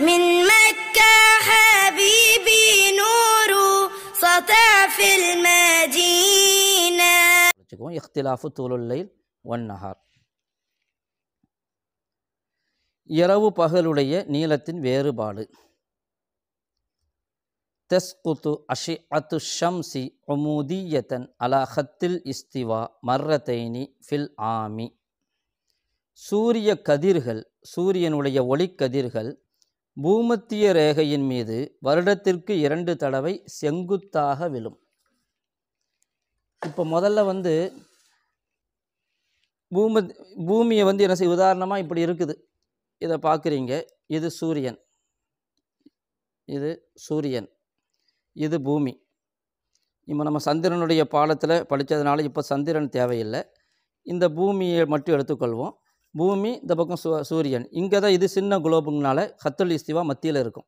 من مكة حبيبي نور سطع في المدينة اختلاف طول الليل والنهار இரவு பகலுடைய நீளத்தின் வேறுபாடு தெஸ்குத்து அஷி அத்து ஷம்சி ஒமுதீயத்தன் அலஹத்தில் இஸ்திவா மர்ரதைனி ஃபில் ஆமி சூரிய கதிர்கள் சூரியனுடைய ஒளிக்கதிர்கள் பூமத்திய ரேகையின் மீது வருடத்திற்கு இரண்டு தடவை செங்குத்தாக விழும் இப்போ முதல்ல வந்து பூம பூமியை வந்து என்ன செய்ய உதாரணமாக இப்படி இருக்குது இதை பார்க்குறீங்க இது சூரியன் இது சூரியன் இது பூமி இப்போ நம்ம சந்திரனுடைய பாலத்தில் படித்ததுனால இப்போ சந்திரன் தேவையில்லை இந்த பூமியை மட்டும் எடுத்துக்கொள்வோம் பூமி இந்த பக்கம் சூ சூரியன் இங்கே தான் இது சின்ன குலோபுங்கனால ஹத்துல் இஸ்திவா மத்தியில் இருக்கும்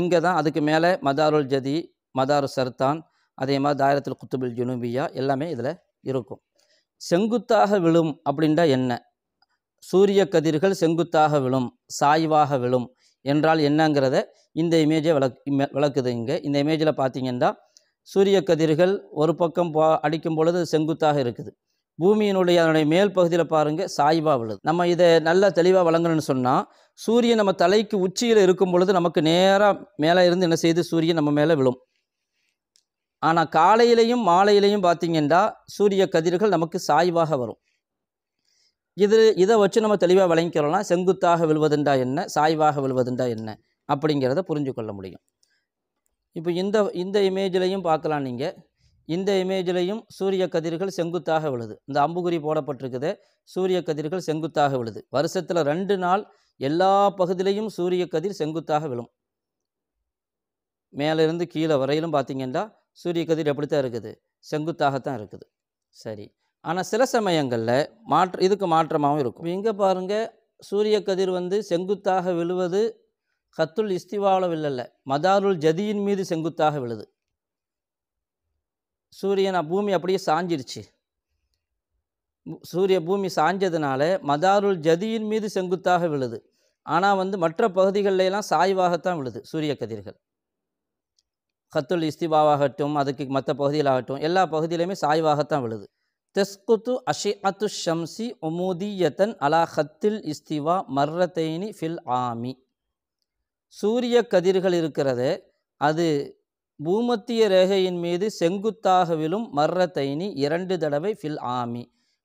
இங்கே தான் அதுக்கு மேலே மதாருல் ஜதி மதாரு சர்தான் அதே மாதிரி தாயிரத்தில் குத்துபில் ஜுனூபியா எல்லாமே இதில் இருக்கும் செங்குத்தாக விழும் அப்படின்ட்டா என்ன சூரிய கதிர்கள் செங்குத்தாக விழும் சாய்வாக விழும் என்றால் என்னங்கிறத இந்த இமேஜை விளக் விளக்குது இங்கே இந்த இமேஜில் பார்த்தீங்கன்னா சூரிய கதிர்கள் ஒரு பக்கம் போ அடிக்கும் பொழுது செங்குத்தாக இருக்குது பூமியினுடைய அதனுடைய மேல் பகுதியில் பாருங்கள் சாய்வாக விழுது நம்ம இதை நல்லா தெளிவாக வழங்கணும்னு சொன்னால் சூரியன் நம்ம தலைக்கு உச்சியில் இருக்கும் பொழுது நமக்கு நேராக மேலே இருந்து என்ன செய்து சூரியன் நம்ம மேலே விழும் ஆனால் காலையிலையும் மாலையிலையும் பார்த்திங்கன்னா சூரிய கதிர்கள் நமக்கு சாய்வாக வரும் இது இதை வச்சு நம்ம தெளிவாக வழங்கிக்கிறோம்னா செங்குத்தாக விழுவதுண்டா என்ன சாய்வாக விழுவதுண்டா என்ன அப்படிங்கிறத புரிஞ்சு கொள்ள முடியும் இப்போ இந்த இந்த இமேஜ்லேயும் பார்க்கலாம் நீங்கள் இந்த இமேஜ்லேயும் சூரிய கதிர்கள் செங்குத்தாக விழுது இந்த அம்புகுறி போடப்பட்டிருக்குது சூரிய கதிர்கள் செங்குத்தாக விழுது வருஷத்தில் ரெண்டு நாள் எல்லா பகுதியிலையும் சூரிய கதிர் செங்குத்தாக விழும் மேலேருந்து கீழே வரையிலும் பார்த்திங்கன்னா சூரிய கதிர் எப்படி தான் இருக்குது செங்குத்தாகத்தான் இருக்குது சரி ஆனால் சில சமயங்களில் மாற்று இதுக்கு மாற்றமாகவும் இருக்கும் இங்கே பாருங்கள் சூரிய கதிர் வந்து செங்குத்தாக விழுவது கத்துல் இஸ்திவாவில் விழலை மதாருல் ஜதியின் மீது செங்குத்தாக விழுது சூரியன் பூமி அப்படியே சாஞ்சிருச்சு சூரிய பூமி சாஞ்சதுனால மதாருல் ஜதியின் மீது செங்குத்தாக விழுது ஆனால் வந்து மற்ற பகுதிகளிலெல்லாம் சாய்வாகத்தான் விழுது சூரிய கதிர்கள் ஹத்துல் இஸ்திபாவாகட்டும் அதுக்கு மற்ற பகுதியிலாகட்டும் எல்லா பகுதியிலையுமே சாய்வாகத்தான் விழுது தெஸ்குத்து அஷி அத்து ஷம்சி ஒமூதியத்தன் அலா ஹத்தில் இஸ்திவா மர்ரத்தைனி ஃபில் ஆமி சூரிய கதிர்கள் இருக்கிறது அது பூமத்திய ரேகையின் மீது செங்குத்தாக விழும் மர்ரத்தைனி இரண்டு தடவை ஃபில் ஆமி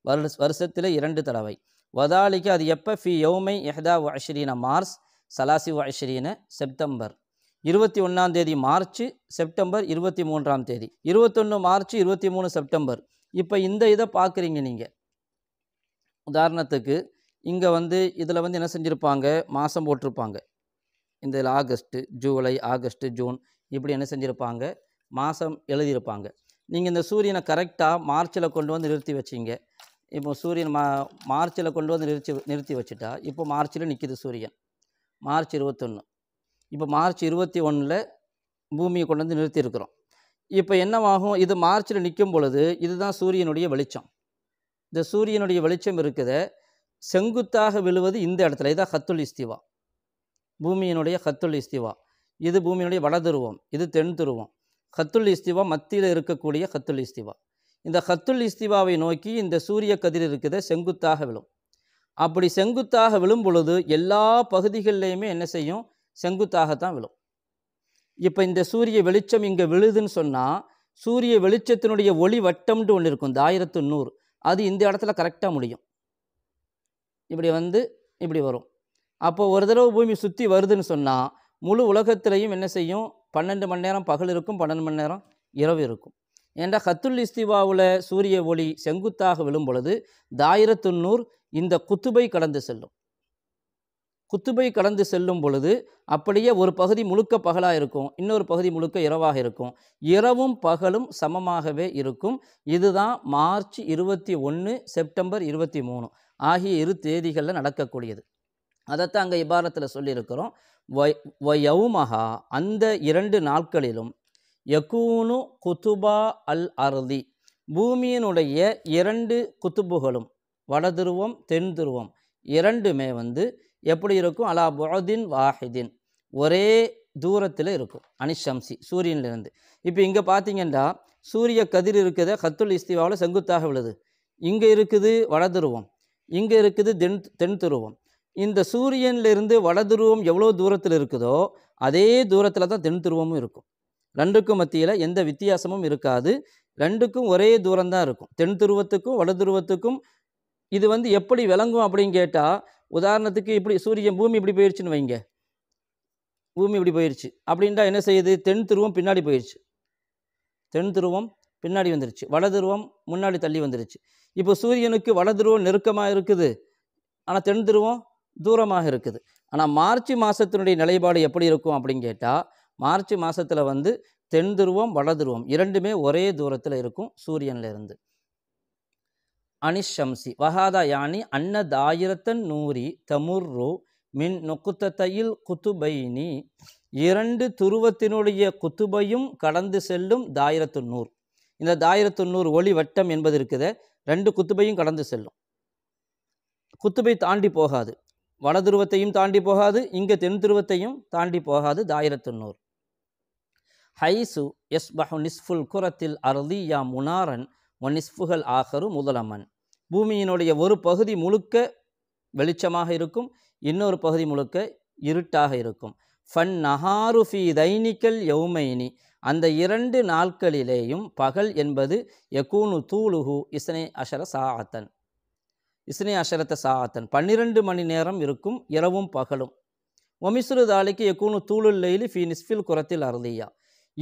வருஷ வருஷத்தில் இரண்டு தடவை வதாலிக்கு அது எப்போ ஃபி யோமை எஹ்தா வஷரீன மார்ச் சலாசி வஷரீன செப்டம்பர் இருபத்தி ஒன்றாம் தேதி மார்ச் செப்டம்பர் இருபத்தி மூன்றாம் தேதி இருபத்தொன்று மார்ச் இருபத்தி மூணு செப்டம்பர் இப்போ இந்த இதை பார்க்குறீங்க நீங்கள் உதாரணத்துக்கு இங்கே வந்து இதில் வந்து என்ன செஞ்சுருப்பாங்க மாதம் போட்டிருப்பாங்க இந்த ஆகஸ்ட்டு ஜூலை ஆகஸ்ட்டு ஜூன் இப்படி என்ன செஞ்சுருப்பாங்க மாதம் எழுதியிருப்பாங்க நீங்கள் இந்த சூரியனை கரெக்டாக மார்ச்சில் கொண்டு வந்து நிறுத்தி வச்சிங்க இப்போ சூரியன் மா மார்ச்சில் கொண்டு வந்து நிறுத்தி நிறுத்தி வச்சுட்டா இப்போ மார்ச்சில் நிற்கிது சூரியன் மார்ச் இருபத்தொன்று இப்போ மார்ச் இருபத்தி ஒன்றில் பூமியை கொண்டு வந்து நிறுத்தியிருக்கிறோம் இப்போ என்னவாகும் இது மார்ச்சில் நிற்கும் பொழுது இதுதான் சூரியனுடைய வெளிச்சம் இந்த சூரியனுடைய வெளிச்சம் இருக்குத செங்குத்தாக விழுவது இந்த இடத்துல இதான் ஹத்துல் இஸ்திவா பூமியினுடைய ஹத்துல் இஸ்திவா இது பூமியினுடைய வடதுருவம் இது தென் துருவம் ஹத்துல் இஸ்திவா மத்தியில் இருக்கக்கூடிய ஹத்துல் இஸ்திவா இந்த ஹத்துல் இஸ்திவாவை நோக்கி இந்த சூரிய கதிர் இருக்குது செங்குத்தாக விழும் அப்படி செங்குத்தாக விழும் பொழுது எல்லா பகுதிகள்லேயுமே என்ன செய்யும் செங்குத்தாகத்தான் விழும் இப்போ இந்த சூரிய வெளிச்சம் இங்கே விழுதுன்னு சொன்னால் சூரிய வெளிச்சத்தினுடைய ஒளி வட்டம்ட்டு ஒன்று இருக்கும் இந்த ஆயிரத்து நூறு அது இந்த இடத்துல கரெக்டாக முடியும் இப்படி வந்து இப்படி வரும் அப்போது ஒரு தடவை பூமி சுற்றி வருதுன்னு சொன்னால் முழு உலகத்திலையும் என்ன செய்யும் பன்னெண்டு மணி நேரம் பகல் இருக்கும் பன்னெண்டு மணி நேரம் இரவு இருக்கும் என்ற ஹத்துல் இஸ்திவாவில் சூரிய ஒளி செங்குத்தாக விழும் பொழுது தாயிரத்துன்னூர் இந்த குத்துபை கடந்து செல்லும் குத்துபை கடந்து செல்லும் பொழுது அப்படியே ஒரு பகுதி முழுக்க பகலாக இருக்கும் இன்னொரு பகுதி முழுக்க இரவாக இருக்கும் இரவும் பகலும் சமமாகவே இருக்கும் இதுதான் மார்ச் இருபத்தி ஒன்று செப்டம்பர் இருபத்தி மூணு ஆகிய இரு தேதிகளில் நடக்கக்கூடியது அதைத்தான் அங்கே இபாரத்தில் சொல்லியிருக்கிறோம் யவுமஹா அந்த இரண்டு நாட்களிலும் யகூனு குத்துபா அல் அர்தி பூமியினுடைய இரண்டு குத்துபுகளும் வடதுருவம் தென் துருவம் இரண்டுமே வந்து எப்படி இருக்கும் அலா புதின் வாஹிதின் ஒரே தூரத்தில் இருக்கும் அனிஷம்சி சூரியன்லேருந்து இப்போ இங்கே பார்த்தீங்கன்னா சூரிய கதிர் இருக்கிறத ஹத்துல் இஸ்திவாவில் செங்குத்தாக விழுது இங்கே இருக்குது வடதுருவம் இங்கே இருக்குது தென் தென் துருவம் இந்த சூரியன்லேருந்து வட எவ்வளோ தூரத்தில் இருக்குதோ அதே தூரத்தில் தான் தென் துருவமும் இருக்கும் ரெண்டுக்கும் மத்தியில் எந்த வித்தியாசமும் இருக்காது ரெண்டுக்கும் ஒரே தூரம்தான் இருக்கும் தென் துருவத்துக்கும் வடதுருவத்துக்கும் இது வந்து எப்படி விளங்கும் அப்படின்னு கேட்டால் உதாரணத்துக்கு இப்படி சூரியன் பூமி இப்படி போயிடுச்சுன்னு வைங்க பூமி இப்படி போயிடுச்சு அப்படின்ட்டா என்ன செய்யுது தென் துருவம் பின்னாடி போயிடுச்சு தென் துருவம் பின்னாடி வந்துருச்சு வடதுருவம் முன்னாடி தள்ளி வந்துருச்சு இப்போ சூரியனுக்கு வடதுருவம் நெருக்கமாக இருக்குது ஆனால் தென் துருவம் தூரமாக இருக்குது ஆனால் மார்ச் மாதத்தினுடைய நிலைப்பாடு எப்படி இருக்கும் அப்படின்னு கேட்டால் மார்ச் மாதத்தில் வந்து தென் துருவம் வட துருவம் இரண்டுமே ஒரே தூரத்தில் இருக்கும் சூரியன்லேருந்து அனிஷம்சி வஹாதா யானி அன்னதாயிரத்தன் நூரி தமுர்ரு மின் நொக்குத்தத்தையில் குத்துபைனி இரண்டு துருவத்தினுடைய குத்துபையும் கடந்து செல்லும் தாயிரத்து நூறு இந்த தாயிரத்து நூறு ஒளி வட்டம் என்பது இருக்குது ரெண்டு குத்துபையும் கடந்து செல்லும் குத்துபை தாண்டி போகாது வடதுருவத்தையும் தாண்டி போகாது இங்கே தென் துருவத்தையும் தாண்டி போகாது தாயிரத்துநூறு ஹைசு எஸ் பஹு நிஸ்ஃபுல் குரத்தில் அருதி யா முனாரன் ஒன் நிஸ்புகள் ஆகரு முதலமன் பூமியினுடைய ஒரு பகுதி முழுக்க வெளிச்சமாக இருக்கும் இன்னொரு பகுதி முழுக்க இருட்டாக இருக்கும் ஃபன் நஹாரு ஃபி தைனிக்கல் யௌமைனி அந்த இரண்டு நாட்களிலேயும் பகல் என்பது யகூனு தூளுஹு இசனை அஷர சாஅத்தன் இஸ்னே அஷரத்த சாத்தன் பன்னிரெண்டு மணி நேரம் இருக்கும் இரவும் பகலும் ஒமிசுரு தாலிக்கு எக்கூனு தூளுல்லெயிலி ஃபி நிஸ்ஃபில் குரத்தில் அருதியா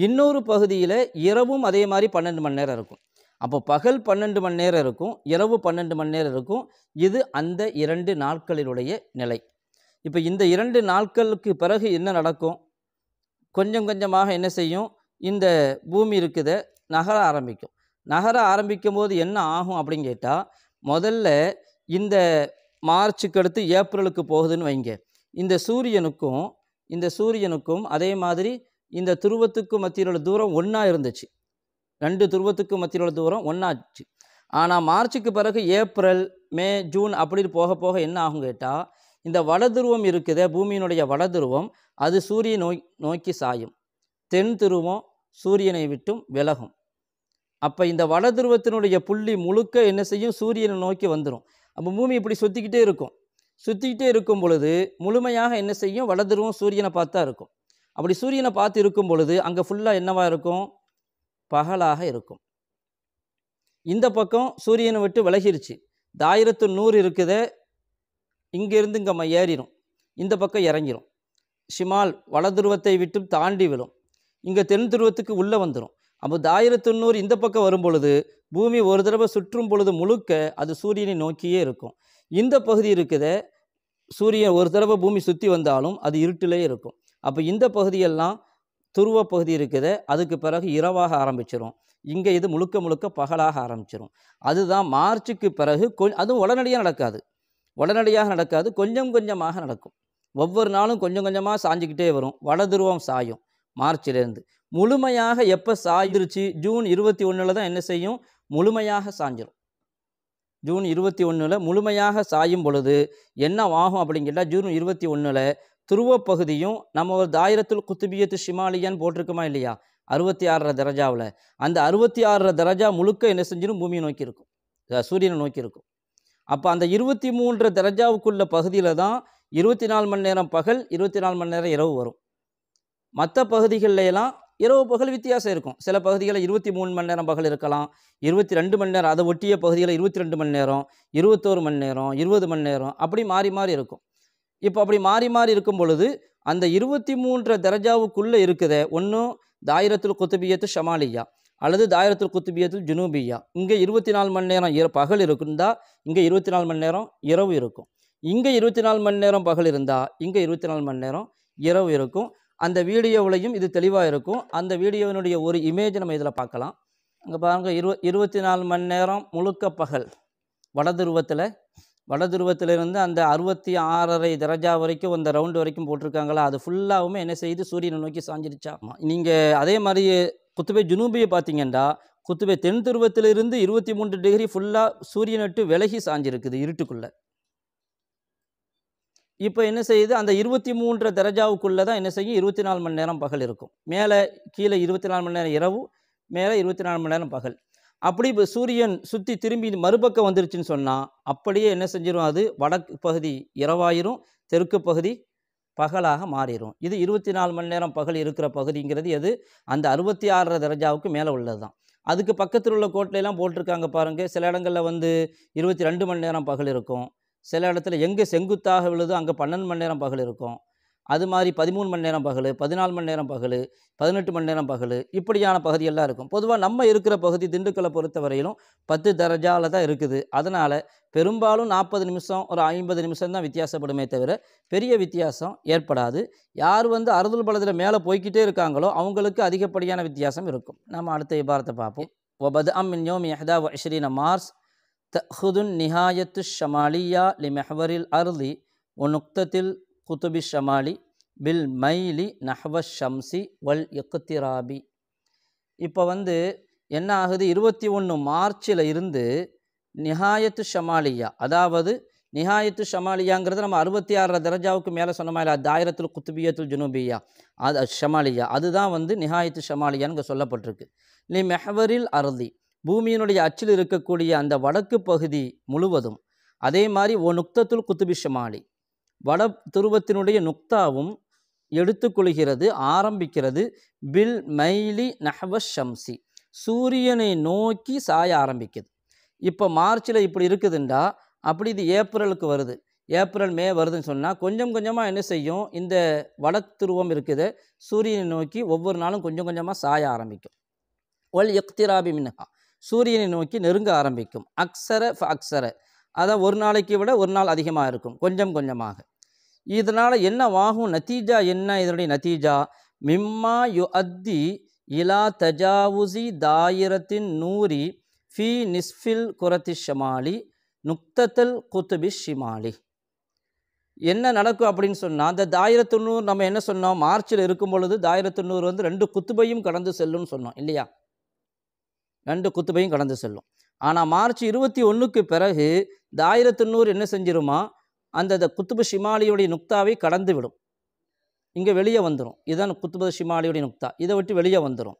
இன்னொரு பகுதியில் இரவும் அதே மாதிரி பன்னெண்டு மணி நேரம் இருக்கும் அப்போ பகல் பன்னெண்டு மணி நேரம் இருக்கும் இரவு பன்னெண்டு மணி நேரம் இருக்கும் இது அந்த இரண்டு நாட்களினுடைய நிலை இப்போ இந்த இரண்டு நாட்களுக்கு பிறகு என்ன நடக்கும் கொஞ்சம் கொஞ்சமாக என்ன செய்யும் இந்த பூமி இருக்குத நகர ஆரம்பிக்கும் நகர ஆரம்பிக்கும் போது என்ன ஆகும் அப்படின்னு கேட்டால் முதல்ல இந்த மார்ச்சுக்கு அடுத்து ஏப்ரலுக்கு போகுதுன்னு வைங்க இந்த சூரியனுக்கும் இந்த சூரியனுக்கும் அதே மாதிரி இந்த துருவத்துக்கு மத்தியில் உள்ள தூரம் ஒன்றா இருந்துச்சு ரெண்டு துருவத்துக்கு மத்தியில் உள்ள தூரம் ஒன்றாச்சு ஆனால் மார்ச்சுக்கு பிறகு ஏப்ரல் மே ஜூன் அப்படின்னு போக போக என்ன ஆகும் கேட்டால் இந்த வடதுருவம் இருக்குதே பூமியினுடைய வடதுருவம் அது சூரிய நோய் நோக்கி சாயும் தென் துருவம் சூரியனை விட்டும் விலகும் அப்போ இந்த வடதுருவத்தினுடைய புள்ளி முழுக்க என்ன செய்யும் சூரியனை நோக்கி வந்துடும் அப்போ பூமி இப்படி சுற்றிக்கிட்டே இருக்கும் சுற்றிக்கிட்டே இருக்கும் பொழுது முழுமையாக என்ன செய்யும் வளர்ந்துருவோம் சூரியனை பார்த்தா இருக்கும் அப்படி சூரியனை பார்த்து இருக்கும் பொழுது அங்கே ஃபுல்லாக என்னவாக இருக்கும் பகலாக இருக்கும் இந்த பக்கம் சூரியனை விட்டு விலகிருச்சு தாயிரத்து நூறு இருக்குத இங்கேருந்து இங்கே ஏறிடும் இந்த பக்கம் இறங்கிடும் ஷிமால் வலதுருவத்தை விட்டு தாண்டி விழும் இங்கே தென் துருவத்துக்கு உள்ளே வந்துடும் அப்போ ஆயிரத்தி தொண்ணூறு இந்த பக்கம் வரும் பொழுது பூமி ஒரு தடவை சுற்றும் பொழுது முழுக்க அது சூரியனை நோக்கியே இருக்கும் இந்த பகுதி இருக்குத சூரியன் ஒரு தடவை பூமி சுற்றி வந்தாலும் அது இருட்டிலே இருக்கும் அப்போ இந்த பகுதியெல்லாம் துருவ பகுதி இருக்குது அதுக்கு பிறகு இரவாக ஆரம்பிச்சிடும் இங்கே இது முழுக்க முழுக்க பகலாக ஆரம்பிச்சிடும் அதுதான் மார்ச்சுக்கு பிறகு கொ அதுவும் உடனடியாக நடக்காது உடனடியாக நடக்காது கொஞ்சம் கொஞ்சமாக நடக்கும் ஒவ்வொரு நாளும் கொஞ்சம் கொஞ்சமாக சாஞ்சிக்கிட்டே வரும் வட துருவம் சாயும் மார்ச்சிலேருந்து முழுமையாக எப்போ சாய்ந்துருச்சு ஜூன் இருபத்தி ஒன்றில் தான் என்ன செய்யும் முழுமையாக சாஞ்சிடும் ஜூன் இருபத்தி ஒன்றில் முழுமையாக சாயும் பொழுது என்ன ஆகும் அப்படிங்கிட்டா ஜூன் இருபத்தி ஒன்றில் துருவப்பகுதியும் நம்ம ஒரு தாயிரத்தில் குத்துபியத்து ஷிமாலியான்னு போட்டிருக்குமா இல்லையா அறுபத்தி ஆறரை தரஜாவில் அந்த அறுபத்தி ஆறரை தரஜா முழுக்க என்ன செஞ்சிடும் பூமியை நோக்கி இருக்கும் சூரியனை நோக்கி இருக்கும் அப்போ அந்த இருபத்தி மூன்று தரஜாவுக்குள்ள பகுதியில் தான் இருபத்தி நாலு மணி நேரம் பகல் இருபத்தி நாலு மணி நேரம் இரவு வரும் மற்ற பகுதிகளில் எல்லாம் இரவு பகல் வித்தியாசம் இருக்கும் சில பகுதிகளில் இருபத்தி மூணு மணி நேரம் பகல் இருக்கலாம் இருபத்தி ரெண்டு மணி நேரம் அதை ஒட்டிய பகுதிகளில் இருபத்தி ரெண்டு மணி நேரம் இருபத்தோரு மணி நேரம் இருபது மணி நேரம் அப்படி மாறி மாறி இருக்கும் இப்போ அப்படி மாறி மாறி இருக்கும் பொழுது அந்த இருபத்தி மூன்று தரஜாவுக்குள்ளே இருக்குத ஒன்றும் தாயிரத்துல் குத்துபியத்து ஷமாலியா அல்லது தாயிரத்துல் குத்துபியத்தில் ஜுனூபியா இங்கே இருபத்தி நாலு மணி நேரம் இர பகல் இருக்குந்தா இங்கே இருபத்தி நாலு மணி நேரம் இரவு இருக்கும் இங்கே இருபத்தி நாலு மணி நேரம் பகல் இருந்தால் இங்கே இருபத்தி நாலு மணி நேரம் இரவு இருக்கும் அந்த வீடியோவிலையும் இது தெளிவாக இருக்கும் அந்த வீடியோவினுடைய ஒரு இமேஜ் நம்ம இதில் பார்க்கலாம் இங்கே பாருங்கள் இருவ இருபத்தி நாலு மணி நேரம் முழுக்க பகல் வடதுருவத்தில் வடதுருவத்திலிருந்து அந்த அறுபத்தி ஆறரை தரஜா வரைக்கும் அந்த ரவுண்டு வரைக்கும் போட்டிருக்காங்களா அது ஃபுல்லாகவும் என்ன செய்யுது சூரியனை நோக்கி சாஞ்சிருச்சா நீங்கள் அதே மாதிரி குத்துபை ஜுனூபியை பார்த்தீங்கன்னா குத்துபை தென் துருவத்திலிருந்து இருபத்தி மூன்று டிகிரி ஃபுல்லாக சூரியன் விலகி சாஞ்சிருக்குது இருட்டுக்குள்ளே இப்போ என்ன செய்யுது அந்த இருபத்தி மூன்று தரஜாவுக்குள்ளே தான் என்ன செய்யும் இருபத்தி நாலு மணி நேரம் பகல் இருக்கும் மேலே கீழே இருபத்தி நாலு மணி நேரம் இரவு மேலே இருபத்தி நாலு மணி நேரம் பகல் அப்படி இப்போ சூரியன் சுற்றி திரும்பி மறுபக்கம் வந்துருச்சுன்னு சொன்னால் அப்படியே என்ன செஞ்சிடும் அது வடக்கு பகுதி இரவாயிரும் தெற்கு பகுதி பகலாக மாறிடும் இது இருபத்தி நாலு மணி நேரம் பகல் இருக்கிற பகுதிங்கிறது எது அந்த அறுபத்தி ஆறரை தரஜாவுக்கு மேலே உள்ளது தான் அதுக்கு பக்கத்தில் உள்ள கோட்டையெல்லாம் போட்டிருக்காங்க பாருங்கள் சில இடங்களில் வந்து இருபத்தி ரெண்டு மணி நேரம் பகல் இருக்கும் சில இடத்துல எங்கே செங்குத்தாக விழுதோ அங்கே பன்னெண்டு மணி நேரம் பகல் இருக்கும் அது மாதிரி பதிமூணு மணி நேரம் பகல் பதினாலு மணி நேரம் பகல் பதினெட்டு மணி நேரம் பகல் இப்படியான பகுதியெல்லாம் இருக்கும் பொதுவாக நம்ம இருக்கிற பகுதி திண்டுக்கலை பொறுத்த வரையிலும் பத்து தரஜாவில் தான் இருக்குது அதனால் பெரும்பாலும் நாற்பது நிமிஷம் ஒரு ஐம்பது நிமிஷம் தான் வித்தியாசப்படுமே தவிர பெரிய வித்தியாசம் ஏற்படாது யார் வந்து அறுதல் பலத்தில் மேலே போய்கிட்டே இருக்காங்களோ அவங்களுக்கு அதிகப்படியான வித்தியாசம் இருக்கும் நம்ம அடுத்த இபாரத்தை பார்ப்போம் ஒபது அம் இன் யோம் எஹதா வஷ்ரீன மார்ஸ் தஹுதுன் நிஹாயத்து ஷமாலியா லி அருதி அர்லி உக்தத்தில் குத்துபி ஷமாலி பில் மைலி நஹ்வ ஷம்சி வல் எக்குத்திராபி இப்போ வந்து என்ன ஆகுது இருபத்தி ஒன்று மார்ச்சில் இருந்து நிஹாயத்து ஷமாலியா அதாவது நிஹாயத்து ஷமாலியாங்கிறது நம்ம அறுபத்தி ஆறு தரஜாவுக்கு மேலே சொன்னோமா இல்லை தாயிரத்தில் குத்துபியத்துல் ஜுனூபியா அது ஷமாலியா அதுதான் வந்து நிஹாயத்து ஷமாலியான்னு சொல்லப்பட்டிருக்கு லி மெஹவரில் அருதி பூமியினுடைய அச்சில் இருக்கக்கூடிய அந்த வடக்கு பகுதி முழுவதும் அதே மாதிரி ஓ நுக்தத்துல் குத்துபி ஷமாலி வட துருவத்தினுடைய நுக்தாவும் எடுத்துக்கொள்கிறது ஆரம்பிக்கிறது பில் மைலி நஹவ ஷம்சி சூரியனை நோக்கி சாய ஆரம்பிக்குது இப்போ மார்ச்சில் இப்படி இருக்குதுண்டா அப்படி இது ஏப்ரலுக்கு வருது ஏப்ரல் மே வருதுன்னு சொன்னால் கொஞ்சம் கொஞ்சமாக என்ன செய்யும் இந்த வடத்துருவம் இருக்குது சூரியனை நோக்கி ஒவ்வொரு நாளும் கொஞ்சம் கொஞ்சமாக சாய ஆரம்பிக்கும் ஒல் எக்திராபி மின்னகா சூரியனை நோக்கி நெருங்க ஆரம்பிக்கும் அக்ஸர ஃப அக்ஸர அதான் ஒரு நாளைக்கு விட ஒரு நாள் அதிகமாக இருக்கும் கொஞ்சம் கொஞ்சமாக இதனால் என்ன வாகும் நத்தீஜா என்ன இதனுடைய நத்தீஜா மிம்மா யு அத்தி இலா தஜாவுசி தாயிரத்தின் நூரி ஃபி நிஸ்ஃபில் குரத்தி ஷமாலி நுக்தத்தல் குத்துபி ஷிமாலி என்ன நடக்கும் அப்படின்னு சொன்னால் அந்த தாயிரத்துநூறு நம்ம என்ன சொன்னோம் மார்ச்சில் இருக்கும் பொழுது தாயிரத்துநூறு வந்து ரெண்டு குத்துபையும் கடந்து செல்லும்னு சொன்னோம் இல்லையா ரெண்டு குத்துபையும் கடந்து செல்லும் ஆனால் மார்ச் இருபத்தி ஒன்றுக்கு பிறகு இந்த ஆயிரத்து நூறு என்ன செஞ்சிருமா அந்த குத்துபு ஷிமாலியுடைய நுக்தாவை கடந்து விடும் இங்கே வெளியே வந்துடும் இதுதான் குத்துபு ஷிமாலியுடைய நுக்தா இதை விட்டு வெளியே வந்துடும்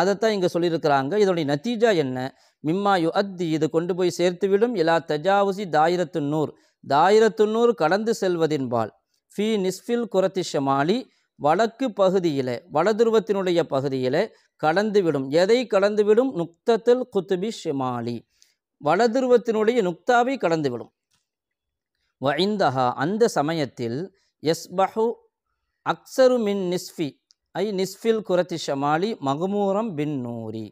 அதைத்தான் இங்கே சொல்லியிருக்கிறாங்க இதனுடைய நத்தீஜா என்ன மிம்மா யு அத்தி இது கொண்டு போய் விடும் இலா தஜாவுசி தாயிரத்து நூறு தாயிரத்து நூறு கடந்து செல்வதின்பால் ஃபி நிஸ்ஃபில் குரத்தி ஷமாலி வடக்கு பகுதியில் வலதுருவத்தினுடைய பகுதியில் கலந்துவிடும் எதை கலந்துவிடும் நுக்தத்தில் குத்துபி ஷிமாலி வலதுருவத்தினுடைய நுக்தாவை கலந்துவிடும் வைந்தஹா அந்த சமயத்தில் எஸ்பஹு அக்சரு மின் நிஸ்ஃபி ஐ நிஸ்ஃபில் குரத்து ஷமாலி மகமூரம் பின் நூரி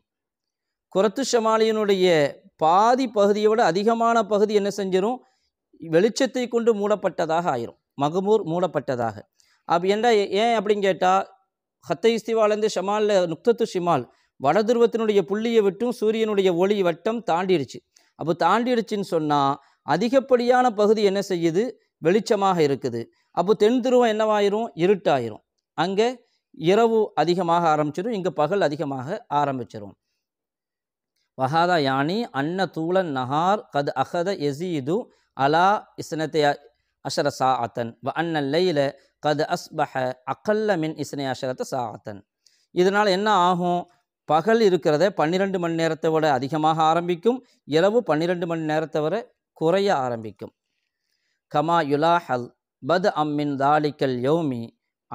குரத்து ஷமாலியினுடைய பாதி பகுதியை விட அதிகமான பகுதி என்ன செஞ்சிடும் வெளிச்சத்தை கொண்டு மூடப்பட்டதாக ஆயிரும் மகமூர் மூடப்பட்டதாக அப்போ என்ன ஏன் அப்படின்னு கேட்டால் ஹத்த இஸ்திவாலேருந்து ஷமாலில் நுக்தத்து ஷிமால் வடதுருவத்தினுடைய புள்ளியை விட்டும் சூரியனுடைய ஒளி வட்டம் தாண்டிடுச்சு அப்போ தாண்டிடுச்சின்னு சொன்னால் அதிகப்படியான பகுதி என்ன செய்யுது வெளிச்சமாக இருக்குது அப்போ தென் துருவம் என்னவாயிரும் இருட்டாயிரும் அங்கே இரவு அதிகமாக ஆரம்பிச்சிடும் இங்கே பகல் அதிகமாக ஆரம்பிச்சிடும் வஹாதா யானி அன்ன தூளன் நஹார் கத் அஹத எசீது அலா இஸ்னத்தை அஷர அத்தன் வ அன்னல் லைல கத அஸ்பஹ அக்கல்ல மின் இசனை அஷரத்தை சாகத்தன் இதனால் என்ன ஆகும் பகல் இருக்கிறத பன்னிரெண்டு மணி நேரத்தை விட அதிகமாக ஆரம்பிக்கும் இரவு பன்னிரெண்டு மணி நேரத்தை வரை குறைய ஆரம்பிக்கும் கமா யுலாஹல் பத் அம்மின் தாலிக்கல் யோமி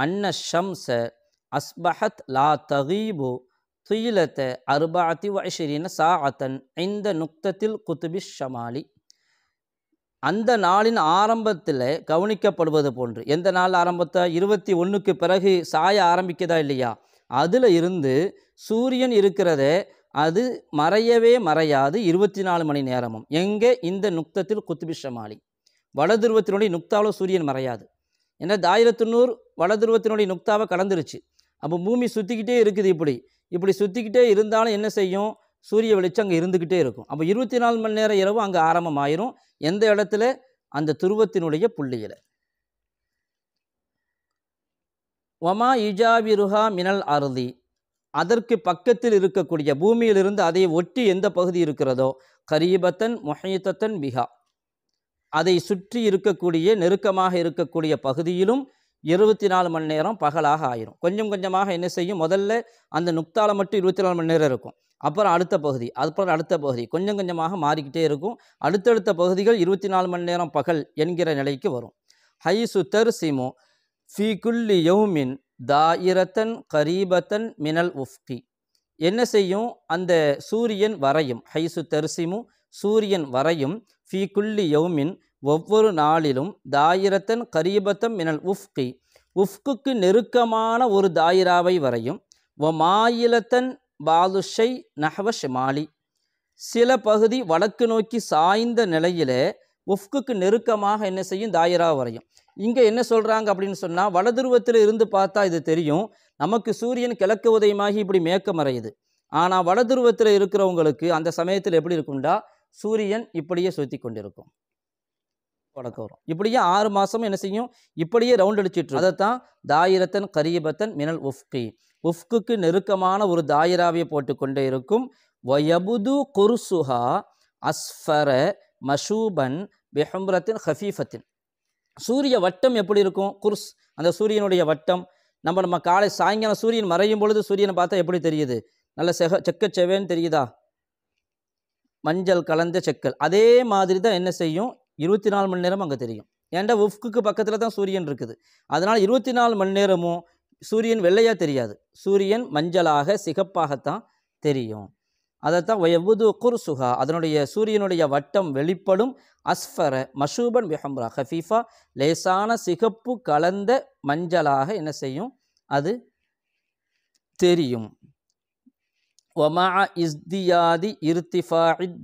அன்ன ஷம்ச அஸ்பஹத் லா தகீபு துயிலத்த அர்பாத்தி வஷரீன சாஅத்தன் இந்த நுக்தத்தில் குத்துபி ஷமாலி அந்த நாளின் ஆரம்பத்தில் கவனிக்கப்படுவது போன்று எந்த நாள் ஆரம்பத்தை இருபத்தி ஒன்றுக்கு பிறகு சாய ஆரம்பிக்குதா இல்லையா அதில் இருந்து சூரியன் இருக்கிறத அது மறையவே மறையாது இருபத்தி நாலு மணி நேரமும் எங்கே இந்த நுக்தத்தில் குத்துபிஷமாளி வடதுருவத்தினுடைய நுக்தாவில் சூரியன் மறையாது ஏன்னா தாயிரத்துநூறு வடதுருவத்தினுடைய நுக்தாவை கலந்துருச்சு அப்போ பூமி சுற்றிக்கிட்டே இருக்குது இப்படி இப்படி சுற்றிக்கிட்டே இருந்தாலும் என்ன செய்யும் சூரிய வெளிச்சம் அங்கே இருந்துக்கிட்டே இருக்கும் அப்போ இருபத்தி நாலு மணி நேரம் இரவு அங்கே ஆரம்பமாயிரும் எந்த இடத்துல அந்த துருவத்தினுடைய புள்ளியில் வமா இஜாவிருஹா மினல் அருதி அதற்கு பக்கத்தில் இருக்கக்கூடிய பூமியிலிருந்து அதை ஒட்டி எந்த பகுதி இருக்கிறதோ கரீபத்தன் மொஹீத்தத்தன் பிஹா அதை சுற்றி இருக்கக்கூடிய நெருக்கமாக இருக்கக்கூடிய பகுதியிலும் இருபத்தி நாலு மணி நேரம் பகலாக ஆயிரும் கொஞ்சம் கொஞ்சமாக என்ன செய்யும் முதல்ல அந்த நுக்தால மட்டும் இருபத்தி நாலு மணி நேரம் இருக்கும் அப்புறம் அடுத்த பகுதி அப்புறம் அடுத்த பகுதி கொஞ்சம் கொஞ்சமாக மாறிக்கிட்டே இருக்கும் அடுத்தடுத்த பகுதிகள் இருபத்தி நாலு மணி நேரம் பகல் என்கிற நிலைக்கு வரும் ஹை சுத்தர் சிமு ஃபி குல்லி யௌமின் தாயிரத்தன் கரீபத்தன் மினல் உஃப்கி என்ன செய்யும் அந்த சூரியன் வரையும் ஹைசு தெர்சிமு சூரியன் வரையும் ஃபி குல்லி யௌமின் ஒவ்வொரு நாளிலும் தாயிரத்தன் கரீபத்தம் மினல் உஃப்கி உஃப்குக்கு நெருக்கமான ஒரு தாயிராவை வரையும் ஒ மாயிலத்தன் பாதுஷை நஹவ ஷிமாலி சில பகுதி வடக்கு நோக்கி சாய்ந்த நிலையில் உஃப்குக்கு நெருக்கமாக என்ன செய்யும் தாயிரா வரையும் இங்கே என்ன சொல்கிறாங்க அப்படின்னு சொன்னால் வடதுருவத்தில் இருந்து பார்த்தா இது தெரியும் நமக்கு சூரியன் கிழக்கு உதயமாகி இப்படி மேக்கம் அறையுது ஆனால் வடதுருவத்தில் இருக்கிறவங்களுக்கு அந்த சமயத்தில் எப்படி இருக்கும்டா சூரியன் இப்படியே சுற்றி கொண்டிருக்கும் வடக்கு வரும் இப்படியே ஆறு மாதம் என்ன செய்யும் இப்படியே ரவுண்ட் அடிச்சிட்டு அதைத்தான் தாயிரத்தன் கரியபத்தன் மினல் உஃப்கி உஃப்குக்கு நெருக்கமான ஒரு தாயிராவியை போட்டுக்கொண்டே இருக்கும் வயபுது குர்சுஹா அஸ்ஃபர மஷூபன் பெஹம்ரத்தின் ஹஃபீஃபத்தின் சூரிய வட்டம் எப்படி இருக்கும் குர்ஸ் அந்த சூரியனுடைய வட்டம் நம்ம நம்ம காலை சாயங்காலம் சூரியன் மறையும் பொழுது சூரியனை பார்த்தா எப்படி தெரியுது நல்ல செக செக்க செவேன்னு தெரியுதா மஞ்சள் கலந்த செக்கல் அதே மாதிரி தான் என்ன செய்யும் இருபத்தி நாலு மணி நேரம் அங்கே தெரியும் ஏன்டா உஃப்குக்கு பக்கத்தில் தான் சூரியன் இருக்குது அதனால் இருபத்தி நாலு மணி நேரமும் சூரியன் வெள்ளையாக தெரியாது சூரியன் மஞ்சளாக சிகப்பாகத்தான் தெரியும் அதைத்தான் எவ்வுது சுகா அதனுடைய சூரியனுடைய வட்டம் வெளிப்படும் அஸ்ஃபர மஷூபன் விஹம்ரா ஹஃபீஃபா லேசான சிகப்பு கலந்த மஞ்சளாக என்ன செய்யும் அது தெரியும் ஒமா இஸ்தியாதி இத்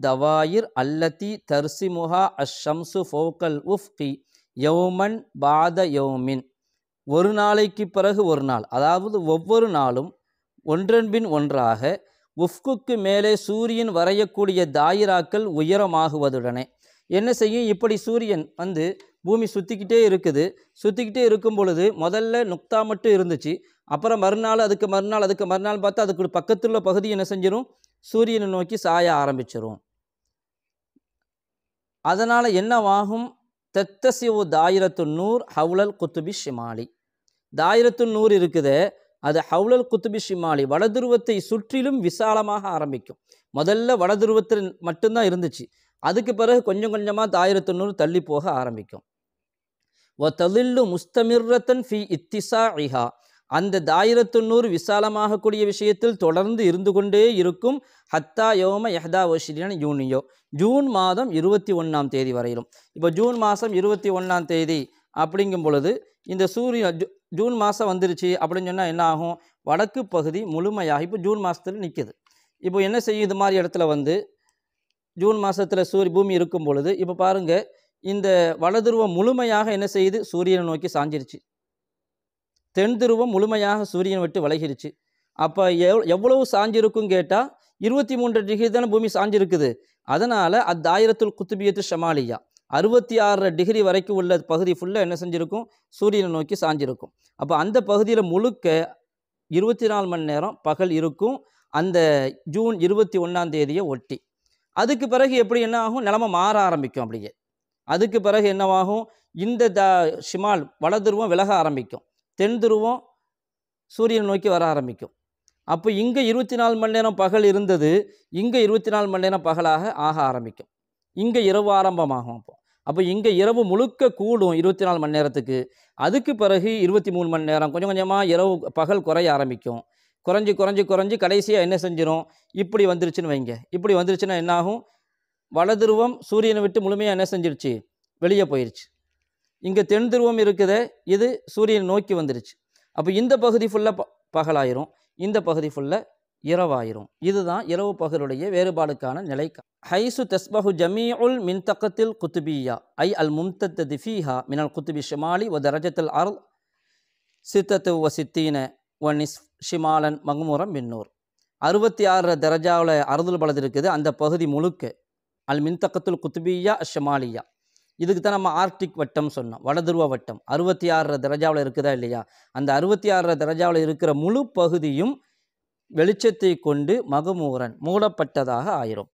தவாயிர் அல்லத்தி தர்சிமுஹா அஷ்ஷம்சு ஃபோக்கல் உஃப்கி யோமன் பாத யோமின் ஒரு நாளைக்கு பிறகு ஒரு நாள் அதாவது ஒவ்வொரு நாளும் ஒன்றன்பின் ஒன்றாக உஃப்குக்கு மேலே சூரியன் வரையக்கூடிய தாயிராக்கள் உயரமாகுவதுடனே என்ன செய்யும் இப்படி சூரியன் வந்து பூமி சுற்றிக்கிட்டே இருக்குது சுற்றிக்கிட்டே இருக்கும் பொழுது முதல்ல நுக்தா மட்டும் இருந்துச்சு அப்புறம் மறுநாள் அதுக்கு மறுநாள் அதுக்கு மறுநாள் பார்த்தா அதுக்கு பக்கத்தில் உள்ள பகுதி என்ன செஞ்சிடும் சூரியனை நோக்கி சாய ஆரம்பிச்சிடும் அதனால் என்னவாகும் தெத்தசிவு தாயிரத்து நூர் ஹவுலல் குத்துபி ஷிமாலி தாயிரத்து நூறு இருக்குது அது ஹவுலல் குத்துபி ஷிமாலி வடதுருவத்தை சுற்றிலும் விசாலமாக ஆரம்பிக்கும் முதல்ல வடதுருவத்தில் மட்டும்தான் இருந்துச்சு அதுக்கு பிறகு கொஞ்சம் கொஞ்சமாக தாயிரத்து நூறு தள்ளி போக ஆரம்பிக்கும் ஒ தலில்லு முஸ்தமிர்ரத்தன் ஃபி இத்திசா ஐஹா அந்த தாயிரத்து நூறு விசாலமாகக்கூடிய விஷயத்தில் தொடர்ந்து இருந்து கொண்டே இருக்கும் ஹத்தா யோம யஹ்தா ஓஷிரியான யூனியோ ஜூன் மாதம் இருபத்தி ஒன்றாம் தேதி வரையிலும் இப்போ ஜூன் மாதம் இருபத்தி ஒன்றாம் தேதி அப்படிங்கும் பொழுது இந்த சூரியன் ஜூ ஜூன் மாதம் வந்துருச்சு அப்படின்னு சொன்னால் என்ன ஆகும் வடக்கு பகுதி முழுமையாக இப்போ ஜூன் மாதத்தில் நிற்கிது இப்போ என்ன செய்யும் இது மாதிரி இடத்துல வந்து ஜூன் மாதத்தில் சூரிய பூமி இருக்கும் பொழுது இப்போ பாருங்கள் இந்த வடதுருவம் முழுமையாக என்ன செய்யுது சூரியனை நோக்கி சாஞ்சிருச்சு தென் துருவம் முழுமையாக சூரியன் விட்டு விலகிருச்சு அப்போ எவ் எவ்வளவு சாஞ்சிருக்கும் கேட்டால் இருபத்தி மூன்று டிகிரி தானே பூமி சாஞ்சிருக்குது அதனால் ஆயிரத்துள் குத்துபியத்து ஷமாலியா அறுபத்தி ஆறு டிகிரி வரைக்கும் உள்ள பகுதி ஃபுல்லாக என்ன செஞ்சுருக்கும் சூரியனை நோக்கி சாஞ்சிருக்கும் அப்போ அந்த பகுதியில் முழுக்க இருபத்தி நாலு மணி நேரம் பகல் இருக்கும் அந்த ஜூன் இருபத்தி ஒன்றாம் தேதியை ஒட்டி அதுக்கு பிறகு எப்படி என்ன ஆகும் நிலமை மாற ஆரம்பிக்கும் அப்படியே அதுக்கு பிறகு என்னவாகும் இந்த த ஷிமால் வலதுருவம் விலக ஆரம்பிக்கும் தென் துருவம் சூரியனை நோக்கி வர ஆரம்பிக்கும் அப்போ இங்கே இருபத்தி நாலு மணி நேரம் பகல் இருந்தது இங்கே இருபத்தி நாலு மணி நேரம் பகலாக ஆக ஆரம்பிக்கும் இங்கே இரவு ஆரம்பமாகும் அப்போ அப்போ இங்கே இரவு முழுக்க கூடும் இருபத்தி நாலு மணி நேரத்துக்கு அதுக்கு பிறகு இருபத்தி மூணு மணி நேரம் கொஞ்சம் கொஞ்சமாக இரவு பகல் குறைய ஆரம்பிக்கும் குறைஞ்சி குறைஞ்சி குறைஞ்சி கடைசியாக என்ன செஞ்சிடும் இப்படி வந்துருச்சுன்னு வைங்க இப்படி வந்துருச்சுன்னா என்னாகும் வலதுருவம் சூரியனை விட்டு முழுமையாக என்ன செஞ்சிருச்சு வெளியே போயிடுச்சு இங்கே தென் துருவம் இருக்குதே இது சூரியனை நோக்கி வந்துருச்சு அப்போ இந்த பகுதி ஃபுல்லாக ப பகலாயிரும் இந்த பகுதி ஃபுல்லாக இரவாயிரும் இதுதான் இரவு பகலுடைய வேறுபாடுக்கான நிலை ஹைசு தஸ்பஹு ஜமீ உல் தக்கத்தில் குத்துபியா ஐ அல் மும்தத் திஃபிஹா மினல் குத்துபி ஷிமாலி ஒ தரஜத்தில் அர் சித்தத்து ஒ சித்தீன ஒ ஷிமாலன் மகுமுரம் மின்னூர் அறுபத்தி ஆறு தரஜாவில் அறுதல் பலது இருக்குது அந்த பகுதி முழுக்க அல் மின்தக்கத்தில் குத்துபியா ஷிமாலியா இதுக்கு தான் நம்ம ஆர்க்டிக் வட்டம் சொன்னோம் வடதுருவ வட்டம் அறுபத்தி ஆறு தரஜாவில் இருக்குதா இல்லையா அந்த அறுபத்தி ஆறு தரஜாவில் இருக்கிற முழு பகுதியும் வெளிச்சத்தை கொண்டு மகுமூரன் மூடப்பட்டதாக ஆயிரும்